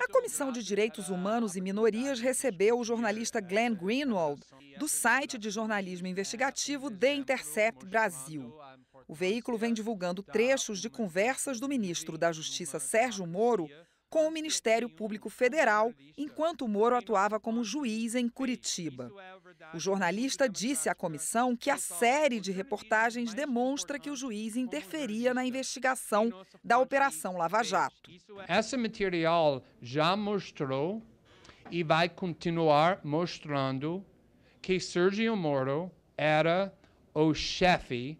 A Comissão de Direitos Humanos e Minorias recebeu o jornalista Glenn Greenwald, do site de jornalismo investigativo The Intercept Brasil. O veículo vem divulgando trechos de conversas do ministro da Justiça Sérgio Moro com o Ministério Público Federal, enquanto Moro atuava como juiz em Curitiba. O jornalista disse à comissão que a série de reportagens demonstra que o juiz interferia na investigação da Operação Lava Jato. Esse material já mostrou e vai continuar mostrando que Sergio Moro era o chefe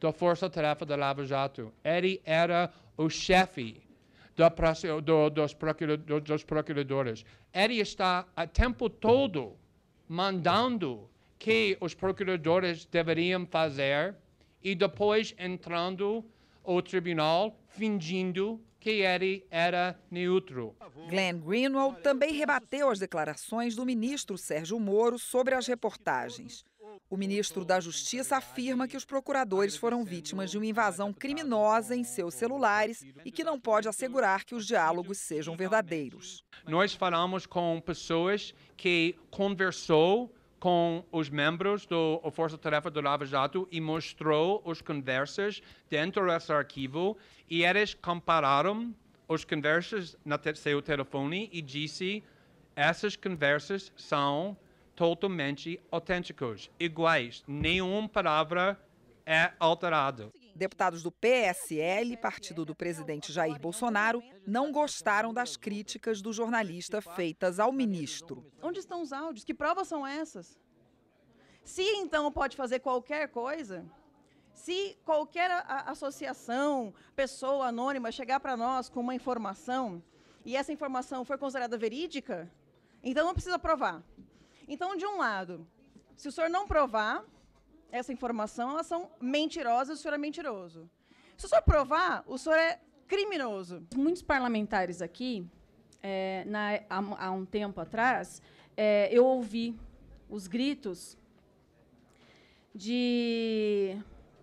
da Força Tarefa da Lava Jato. Ele era o chefe eh, do, dos, dos procuradores. Ele está o eh, tempo todo mandando que os procuradores deveriam fazer e depois entrando ao tribunal fingindo que ele era neutro. Glenn Greenwald também rebateu as declarações do ministro Sérgio Moro sobre as reportagens. O ministro da Justiça afirma que os procuradores foram vítimas de uma invasão criminosa em seus celulares e que não pode assegurar que os diálogos sejam verdadeiros. Nós falamos com pessoas que conversou com os membros do Força Tarefa do Lava Jato e mostrou as conversas dentro desse arquivo e eles compararam as conversas no seu telefone e disse essas conversas são totalmente autênticos, iguais. Nenhuma palavra é alterada. Deputados do PSL, partido do presidente Jair Bolsonaro, não gostaram das críticas do jornalista feitas ao ministro. Onde estão os áudios? Que provas são essas? Se então pode fazer qualquer coisa, se qualquer associação, pessoa anônima chegar para nós com uma informação e essa informação for considerada verídica, então não precisa provar. Então, de um lado, se o senhor não provar essa informação, elas são mentirosas, o senhor é mentiroso. Se o senhor provar, o senhor é criminoso. Muitos parlamentares aqui, é, na, há, há, um tempo atrás, é, eu ouvi os gritos de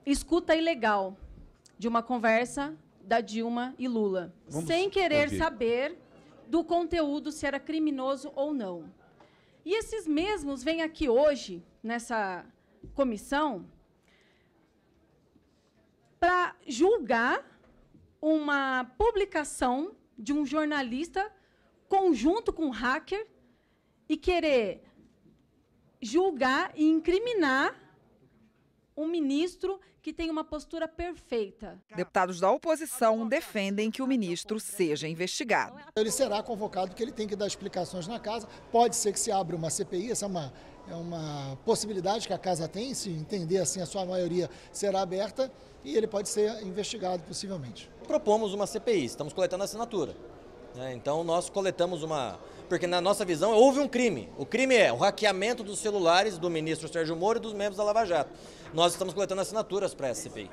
escuta ilegal de uma conversa da Dilma e Lula, Vamos sem querer ouvir. saber do conteúdo se era criminoso ou não. E esses mesmos vêm aqui hoje, nessa comissão, para julgar uma publicação de um jornalista conjunto com um hacker e querer julgar e incriminar um ministro que tem uma postura perfeita. Deputados da oposição defendem que o ministro seja investigado. Ele será convocado porque ele tem que dar explicações na casa. Pode ser que se abra uma CPI, essa é uma, é uma possibilidade que a casa tem, se entender assim a sua maioria será aberta e ele pode ser investigado possivelmente. Propomos uma CPI, estamos coletando assinatura. Né? Então nós coletamos uma. Porque na nossa visão houve um crime. O crime é o hackeamento dos celulares do ministro Sérgio Moro e dos membros da Lava Jato. Nós estamos coletando assinaturas para a SCPI.